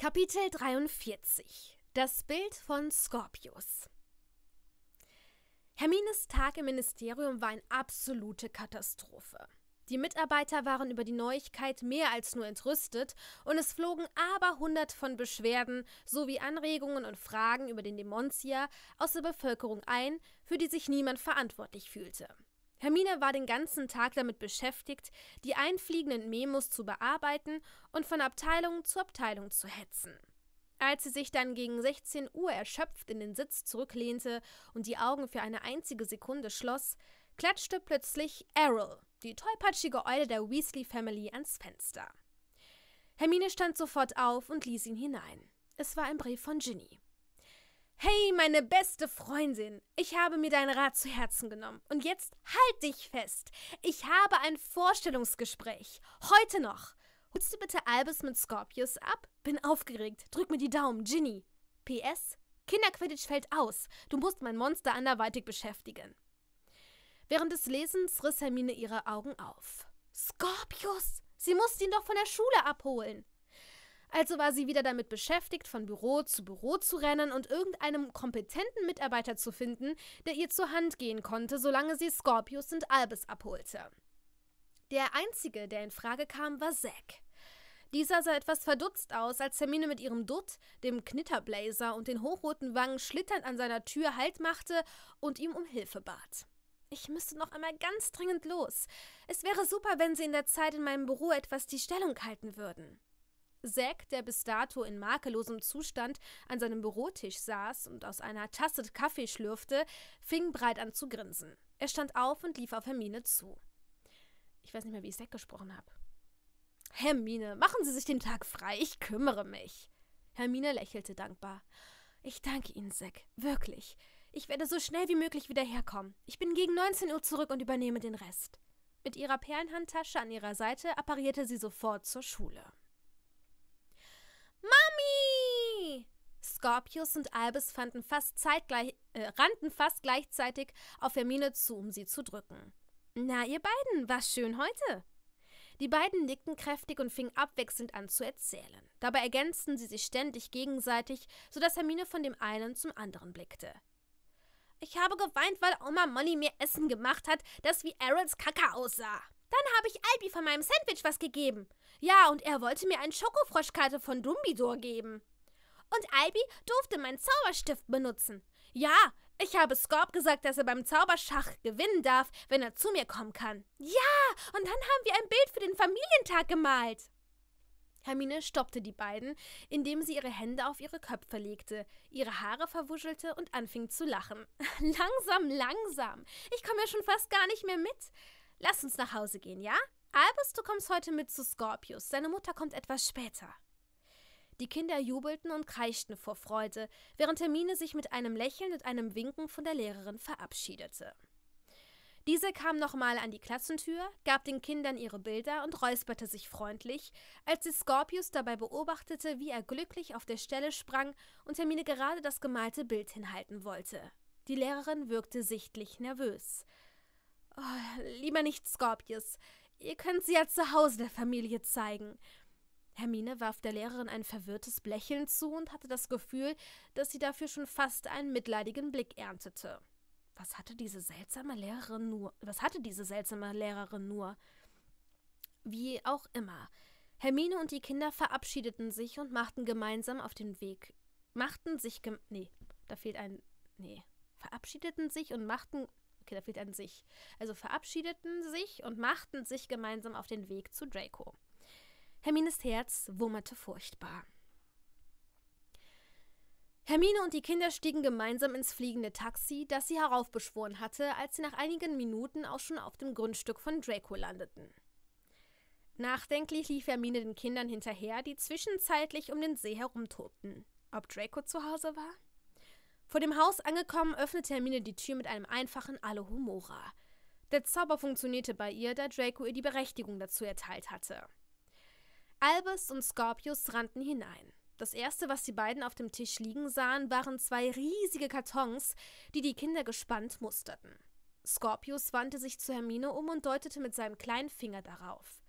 Kapitel 43 Das Bild von Scorpius Hermines Tag im Ministerium war eine absolute Katastrophe. Die Mitarbeiter waren über die Neuigkeit mehr als nur entrüstet und es flogen aber hundert von Beschwerden sowie Anregungen und Fragen über den Demontia aus der Bevölkerung ein, für die sich niemand verantwortlich fühlte. Hermine war den ganzen Tag damit beschäftigt, die einfliegenden Memos zu bearbeiten und von Abteilung zu Abteilung zu hetzen. Als sie sich dann gegen 16 Uhr erschöpft in den Sitz zurücklehnte und die Augen für eine einzige Sekunde schloss, klatschte plötzlich Errol, die tollpatschige Eule der Weasley Family, ans Fenster. Hermine stand sofort auf und ließ ihn hinein. Es war ein Brief von Ginny. Hey, meine beste Freundin, ich habe mir deinen Rat zu Herzen genommen. Und jetzt halt dich fest. Ich habe ein Vorstellungsgespräch. Heute noch. Holst du bitte Albus mit Scorpius ab? Bin aufgeregt. Drück mir die Daumen, Ginny. PS. Kinderquidditch fällt aus. Du musst mein Monster anderweitig beschäftigen. Während des Lesens riss Hermine ihre Augen auf. Scorpius! Sie musste ihn doch von der Schule abholen. Also war sie wieder damit beschäftigt, von Büro zu Büro zu rennen und irgendeinen kompetenten Mitarbeiter zu finden, der ihr zur Hand gehen konnte, solange sie Scorpius und Albus abholte. Der einzige, der in Frage kam, war Zack. Dieser sah etwas verdutzt aus, als Hermine mit ihrem Dutt, dem Knitterblazer und den hochroten Wangen schlitternd an seiner Tür Halt machte und ihm um Hilfe bat. Ich müsste noch einmal ganz dringend los. Es wäre super, wenn Sie in der Zeit in meinem Büro etwas die Stellung halten würden. Zack, der bis dato in makellosem Zustand an seinem Bürotisch saß und aus einer Tasse Kaffee schlürfte, fing breit an zu grinsen. Er stand auf und lief auf Hermine zu. Ich weiß nicht mehr, wie ich Zack gesprochen habe. Hermine, machen Sie sich den Tag frei, ich kümmere mich. Hermine lächelte dankbar. Ich danke Ihnen, Zack, wirklich. Ich werde so schnell wie möglich wieder herkommen. Ich bin gegen 19 Uhr zurück und übernehme den Rest. Mit ihrer Perlenhandtasche an ihrer Seite apparierte sie sofort zur Schule. Mami! Scorpius und Albus fanden fast zeitgleich, äh, rannten fast gleichzeitig auf Hermine zu, um sie zu drücken. Na, ihr beiden, war schön heute. Die beiden nickten kräftig und fingen abwechselnd an zu erzählen. Dabei ergänzten sie sich ständig gegenseitig, sodass Hermine von dem einen zum anderen blickte. Ich habe geweint, weil Oma Molly mir Essen gemacht hat, das wie Errols Kacke aussah. Dann habe ich Albi von meinem Sandwich was gegeben. Ja, und er wollte mir eine Schokofroschkarte von Dumbidor geben. Und Albi durfte meinen Zauberstift benutzen. Ja, ich habe Scorp gesagt, dass er beim Zauberschach gewinnen darf, wenn er zu mir kommen kann. Ja, und dann haben wir ein Bild für den Familientag gemalt. Hermine stoppte die beiden, indem sie ihre Hände auf ihre Köpfe legte, ihre Haare verwuschelte und anfing zu lachen. langsam, langsam. Ich komme ja schon fast gar nicht mehr mit. Lass uns nach Hause gehen, ja? Albus, du kommst heute mit zu Scorpius. Seine Mutter kommt etwas später. Die Kinder jubelten und kreischten vor Freude, während Hermine sich mit einem Lächeln und einem Winken von der Lehrerin verabschiedete. Diese kam nochmal an die Klassentür, gab den Kindern ihre Bilder und räusperte sich freundlich, als sie Scorpius dabei beobachtete, wie er glücklich auf der Stelle sprang und Hermine gerade das gemalte Bild hinhalten wollte. Die Lehrerin wirkte sichtlich nervös. Oh, lieber nicht Scorpius. Ihr könnt sie ja zu Hause der Familie zeigen. Hermine warf der Lehrerin ein verwirrtes Lächeln zu und hatte das Gefühl, dass sie dafür schon fast einen mitleidigen Blick erntete. Was hatte diese seltsame Lehrerin nur? Was hatte diese seltsame Lehrerin nur? Wie auch immer. Hermine und die Kinder verabschiedeten sich und machten gemeinsam auf den Weg. Machten sich gem nee, da fehlt ein nee, verabschiedeten sich und machten okay, da fehlt ein sich. Also verabschiedeten sich und machten sich gemeinsam auf den Weg zu Draco. Hermines Herz wummerte furchtbar. Hermine und die Kinder stiegen gemeinsam ins fliegende Taxi, das sie heraufbeschworen hatte, als sie nach einigen Minuten auch schon auf dem Grundstück von Draco landeten. Nachdenklich lief Hermine den Kindern hinterher, die zwischenzeitlich um den See herumtobten. Ob Draco zu Hause war? Vor dem Haus angekommen, öffnete Hermine die Tür mit einem einfachen Alohomora. Der Zauber funktionierte bei ihr, da Draco ihr die Berechtigung dazu erteilt hatte. Albus und Scorpius rannten hinein. Das erste, was die beiden auf dem Tisch liegen sahen, waren zwei riesige Kartons, die die Kinder gespannt musterten. Scorpius wandte sich zu Hermine um und deutete mit seinem kleinen Finger darauf.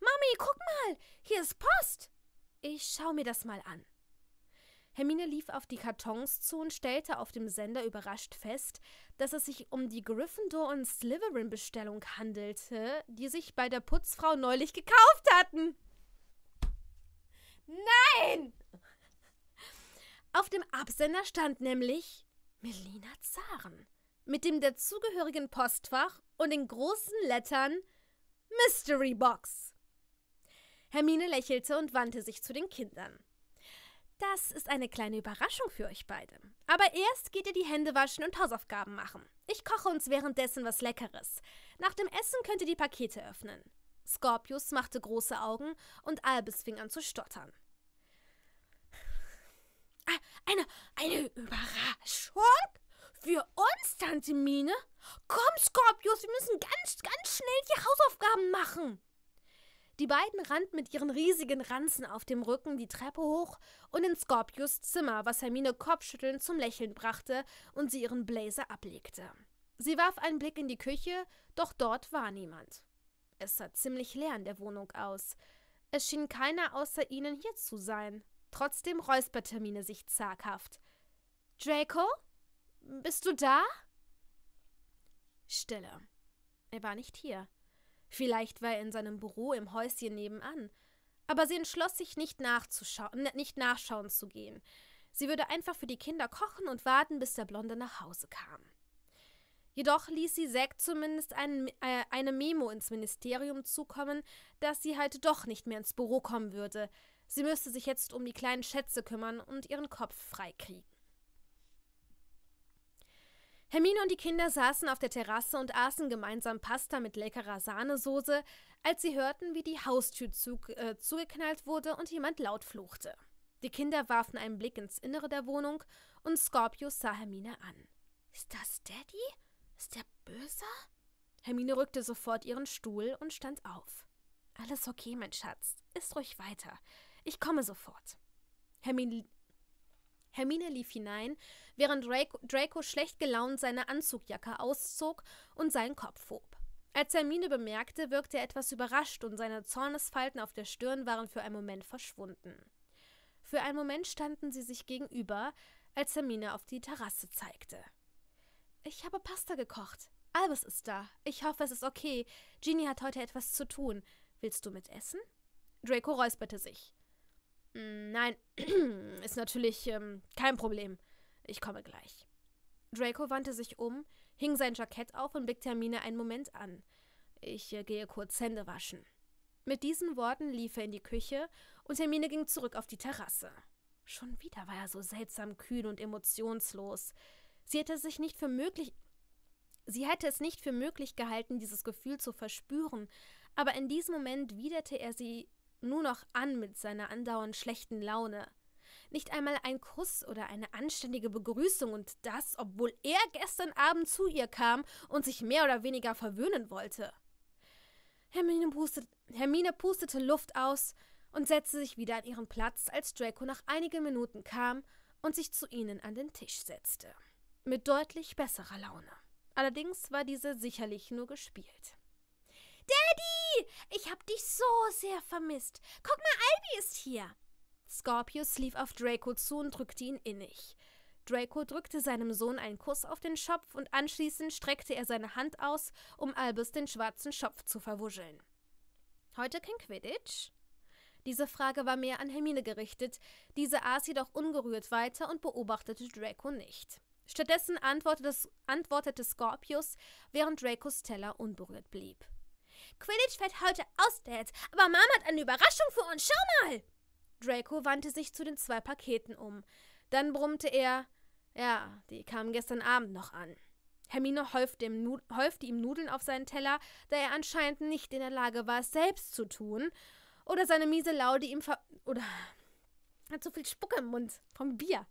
Mami, guck mal, hier ist Post! Ich schau mir das mal an. Hermine lief auf die Kartons zu und stellte auf dem Sender überrascht fest, dass es sich um die Gryffindor- und Slytherin-Bestellung handelte, die sich bei der Putzfrau neulich gekauft hatten. Nein! Auf dem Absender stand nämlich Melina Zaren mit dem dazugehörigen Postfach und den großen Lettern Mystery Box. Hermine lächelte und wandte sich zu den Kindern. Das ist eine kleine Überraschung für euch beide. Aber erst geht ihr die Hände waschen und Hausaufgaben machen. Ich koche uns währenddessen was Leckeres. Nach dem Essen könnt ihr die Pakete öffnen. Scorpius machte große Augen und Albis fing an zu stottern. Ah, eine, eine Überraschung? Für uns, Tante Mine? Komm, Scorpius, wir müssen ganz, ganz schnell die Hausaufgaben machen. Die beiden rannten mit ihren riesigen Ranzen auf dem Rücken die Treppe hoch und in Scorpius Zimmer, was Hermine kopfschüttelnd zum Lächeln brachte und sie ihren Blazer ablegte. Sie warf einen Blick in die Küche, doch dort war niemand. Es sah ziemlich leer in der Wohnung aus. Es schien keiner außer ihnen hier zu sein. Trotzdem räusperte Hermine sich zaghaft. Draco? Bist du da? Stille. Er war nicht hier. Vielleicht war er in seinem Büro im Häuschen nebenan. Aber sie entschloss sich, nicht, nachzuschauen, nicht nachschauen zu gehen. Sie würde einfach für die Kinder kochen und warten, bis der Blonde nach Hause kam. Jedoch ließ sie Zack zumindest ein, äh, eine Memo ins Ministerium zukommen, dass sie halt doch nicht mehr ins Büro kommen würde. Sie müsste sich jetzt um die kleinen Schätze kümmern und ihren Kopf freikriegen. Hermine und die Kinder saßen auf der Terrasse und aßen gemeinsam Pasta mit leckerer Sahnesoße, als sie hörten, wie die Haustür zu, äh, zugeknallt wurde und jemand laut fluchte. Die Kinder warfen einen Blick ins Innere der Wohnung und Scorpius sah Hermine an. Ist das Daddy? Ist der böse? Hermine rückte sofort ihren Stuhl und stand auf. Alles okay, mein Schatz. Ist ruhig weiter. Ich komme sofort. Hermine, Hermine lief hinein, während Draco schlecht gelaunt seine Anzugjacke auszog und seinen Kopf hob. Als Hermine bemerkte, wirkte er etwas überrascht und seine Zornesfalten auf der Stirn waren für einen Moment verschwunden. Für einen Moment standen sie sich gegenüber, als Hermine auf die Terrasse zeigte. Ich habe Pasta gekocht. Albus ist da. Ich hoffe, es ist okay. Genie hat heute etwas zu tun. Willst du mit essen? Draco räusperte sich. Hm, nein, ist natürlich ähm, kein Problem. Ich komme gleich. Draco wandte sich um, hing sein Jackett auf und blickte Hermine einen Moment an. Ich äh, gehe kurz Hände waschen. Mit diesen Worten lief er in die Küche und Hermine ging zurück auf die Terrasse. Schon wieder war er so seltsam kühl und emotionslos. Sie hätte sich nicht für möglich. Sie hätte es nicht für möglich gehalten, dieses Gefühl zu verspüren, aber in diesem Moment widerte er sie nur noch an mit seiner andauernd schlechten Laune. Nicht einmal ein Kuss oder eine anständige Begrüßung und das, obwohl er gestern Abend zu ihr kam und sich mehr oder weniger verwöhnen wollte. Hermine, pustet, Hermine pustete Luft aus und setzte sich wieder an ihren Platz, als Draco nach einigen Minuten kam und sich zu ihnen an den Tisch setzte. Mit deutlich besserer Laune. Allerdings war diese sicherlich nur gespielt. Daddy, ich hab dich so sehr vermisst. Guck mal, Albi ist hier. Scorpius lief auf Draco zu und drückte ihn innig. Draco drückte seinem Sohn einen Kuss auf den Schopf und anschließend streckte er seine Hand aus, um Albus den schwarzen Schopf zu verwuscheln. Heute kein Quidditch? Diese Frage war mehr an Hermine gerichtet, diese aß jedoch ungerührt weiter und beobachtete Draco nicht. Stattdessen antwortete, antwortete Scorpius, während Dracos Teller unberührt blieb. Quidditch fällt heute aus, Dad. Aber Mama hat eine Überraschung für uns. Schau mal! Draco wandte sich zu den zwei Paketen um. Dann brummte er, ja, die kamen gestern Abend noch an. Hermine häufte ihm, häufte ihm Nudeln auf seinen Teller, da er anscheinend nicht in der Lage war, es selbst zu tun. Oder seine miese Laune ihm ver... Oder... Hat so viel Spucke im Mund vom Bier.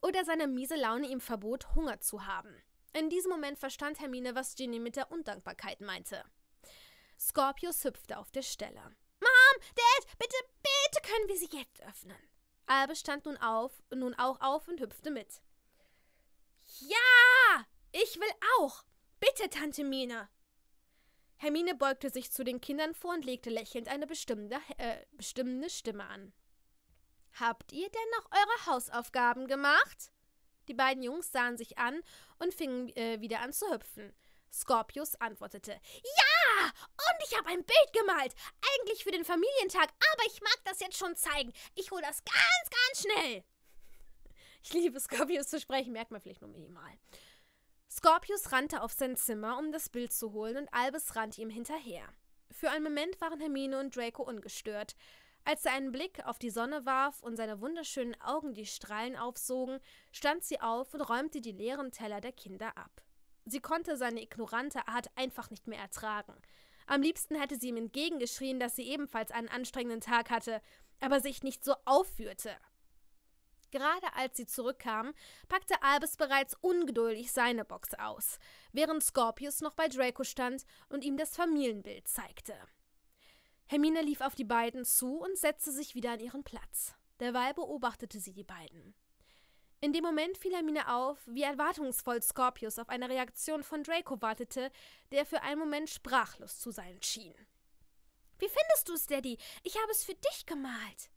Oder seine miese Laune ihm verbot, Hunger zu haben. In diesem Moment verstand Hermine, was Ginny mit der Undankbarkeit meinte. Scorpius hüpfte auf der Stelle. Mom, Dad, bitte, bitte können wir sie jetzt öffnen. Albe stand nun auf, nun auch auf und hüpfte mit. Ja, ich will auch. Bitte, Tante Mine. Hermine beugte sich zu den Kindern vor und legte lächelnd eine bestimmende, äh, bestimmende Stimme an. Habt ihr denn noch eure Hausaufgaben gemacht? Die beiden Jungs sahen sich an und fingen äh, wieder an zu hüpfen. Scorpius antwortete: Ja! Und ich habe ein Bild gemalt. Eigentlich für den Familientag, aber ich mag das jetzt schon zeigen. Ich hole das ganz, ganz schnell. Ich liebe Scorpius zu sprechen, merkt man vielleicht nur minimal. Scorpius rannte auf sein Zimmer, um das Bild zu holen, und Albus rannte ihm hinterher. Für einen Moment waren Hermine und Draco ungestört. Als er einen Blick auf die Sonne warf und seine wunderschönen Augen die Strahlen aufsogen, stand sie auf und räumte die leeren Teller der Kinder ab. Sie konnte seine ignorante Art einfach nicht mehr ertragen. Am liebsten hätte sie ihm entgegengeschrien, dass sie ebenfalls einen anstrengenden Tag hatte, aber sich nicht so aufführte. Gerade als sie zurückkamen, packte Albus bereits ungeduldig seine Box aus, während Scorpius noch bei Draco stand und ihm das Familienbild zeigte. Hermine lief auf die beiden zu und setzte sich wieder an ihren Platz. Derweil beobachtete sie die beiden. In dem Moment fiel Hermine auf, wie erwartungsvoll Scorpius auf eine Reaktion von Draco wartete, der für einen Moment sprachlos zu sein schien. Wie findest du es, Daddy? Ich habe es für dich gemalt.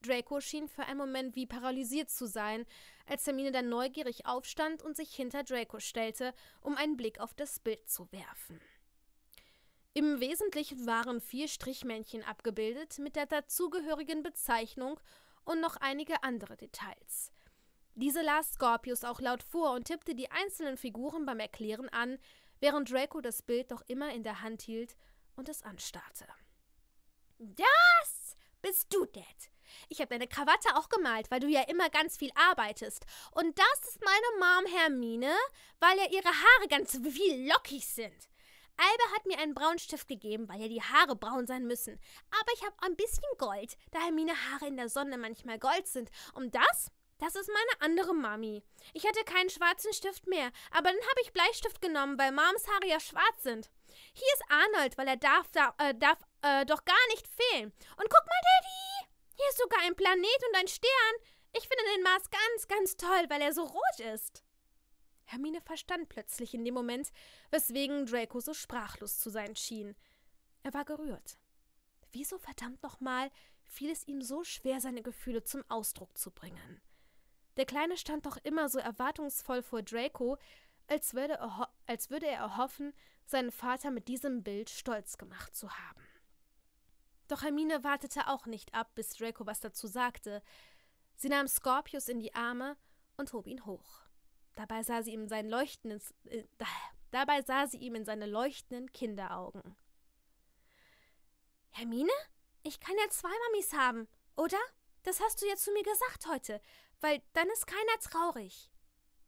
Draco schien für einen Moment wie paralysiert zu sein, als Hermine dann neugierig aufstand und sich hinter Draco stellte, um einen Blick auf das Bild zu werfen. Im Wesentlichen waren vier Strichmännchen abgebildet mit der dazugehörigen Bezeichnung und noch einige andere Details. Diese las Scorpius auch laut vor und tippte die einzelnen Figuren beim Erklären an, während Draco das Bild doch immer in der Hand hielt und es anstarrte. Das bist du, Dad. Ich habe deine Krawatte auch gemalt, weil du ja immer ganz viel arbeitest. Und das ist meine Mom Hermine, weil ja ihre Haare ganz viel lockig sind. Alba hat mir einen braunen Stift gegeben, weil ja die Haare braun sein müssen. Aber ich habe ein bisschen Gold, da Hermine Haare in der Sonne manchmal gold sind. Und das das ist meine andere Mami. Ich hatte keinen schwarzen Stift mehr, aber dann habe ich Bleistift genommen, weil Moms Haare ja schwarz sind. Hier ist Arnold, weil er darf, da, äh, darf äh, doch gar nicht fehlen. Und guck mal, Daddy! Hier ist sogar ein Planet und ein Stern. Ich finde den Mars ganz, ganz toll, weil er so rot ist. Hermine verstand plötzlich in dem Moment, weswegen Draco so sprachlos zu sein schien. Er war gerührt. Wieso verdammt nochmal fiel es ihm so schwer, seine Gefühle zum Ausdruck zu bringen? Der Kleine stand doch immer so erwartungsvoll vor Draco, als würde, er, als würde er erhoffen, seinen Vater mit diesem Bild stolz gemacht zu haben. Doch Hermine wartete auch nicht ab, bis Draco was dazu sagte. Sie nahm Scorpius in die Arme und hob ihn hoch. Dabei sah sie ihm sein leuchtendes, äh, dabei sah sie ihm in seine leuchtenden Kinderaugen. Hermine, ich kann ja zwei Mamis haben, oder? Das hast du ja zu mir gesagt heute weil dann ist keiner traurig.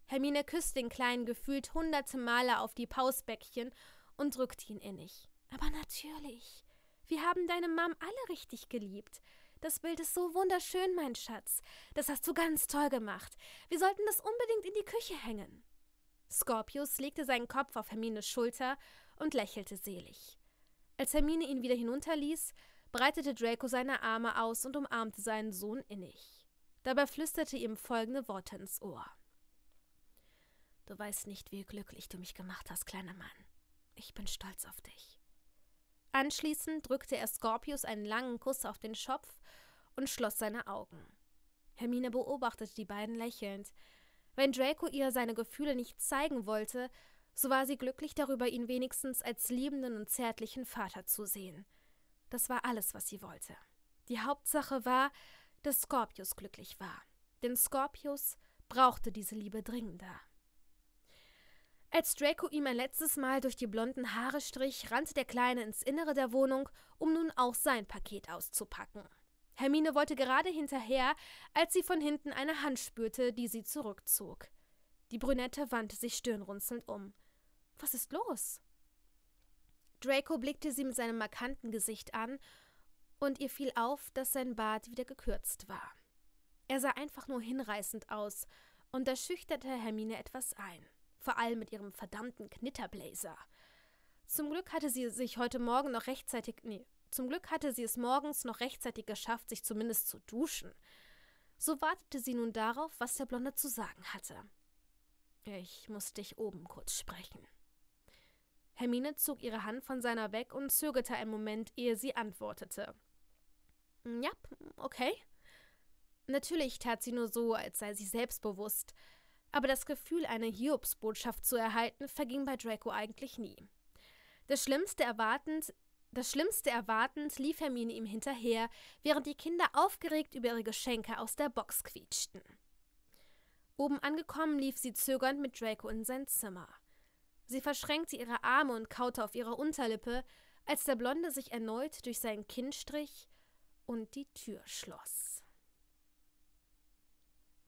Hermine küsst den Kleinen gefühlt hunderte Male auf die Pausbäckchen und drückt ihn innig. Aber natürlich, wir haben deine Mom alle richtig geliebt. Das Bild ist so wunderschön, mein Schatz. Das hast du ganz toll gemacht. Wir sollten das unbedingt in die Küche hängen. Scorpius legte seinen Kopf auf Hermines Schulter und lächelte selig. Als Hermine ihn wieder hinunterließ, breitete Draco seine Arme aus und umarmte seinen Sohn innig. Dabei flüsterte ihm folgende Worte ins Ohr. Du weißt nicht, wie glücklich du mich gemacht hast, kleiner Mann. Ich bin stolz auf dich. Anschließend drückte er Scorpius einen langen Kuss auf den Schopf und schloss seine Augen. Hermine beobachtete die beiden lächelnd. Wenn Draco ihr seine Gefühle nicht zeigen wollte, so war sie glücklich darüber, ihn wenigstens als liebenden und zärtlichen Vater zu sehen. Das war alles, was sie wollte. Die Hauptsache war, des Scorpius glücklich war. Denn Scorpius brauchte diese Liebe dringender. Als Draco ihm ein letztes Mal durch die blonden Haare strich, rannte der Kleine ins Innere der Wohnung, um nun auch sein Paket auszupacken. Hermine wollte gerade hinterher, als sie von hinten eine Hand spürte, die sie zurückzog. Die Brünette wandte sich stirnrunzelnd um. Was ist los? Draco blickte sie mit seinem markanten Gesicht an und ihr fiel auf, dass sein Bart wieder gekürzt war. Er sah einfach nur hinreißend aus, und da schüchterte Hermine etwas ein, vor allem mit ihrem verdammten Knitterblazer. Zum Glück hatte sie sich heute Morgen noch rechtzeitig, nee, zum Glück hatte sie es morgens noch rechtzeitig geschafft, sich zumindest zu duschen. So wartete sie nun darauf, was der Blonde zu sagen hatte. Ich muss dich oben kurz sprechen. Hermine zog ihre Hand von seiner weg und zögerte einen Moment, ehe sie antwortete. Mm, ja, okay. Natürlich tat sie nur so, als sei sie selbstbewusst. Aber das Gefühl, eine Hiobsbotschaft zu erhalten, verging bei Draco eigentlich nie. Das Schlimmste erwartend, das Schlimmste erwartend lief Hermine ihm hinterher, während die Kinder aufgeregt über ihre Geschenke aus der Box quietschten. Oben angekommen lief sie zögernd mit Draco in sein Zimmer. Sie verschränkte ihre Arme und kaute auf ihrer Unterlippe, als der Blonde sich erneut durch sein Kinn strich und die Tür schloss.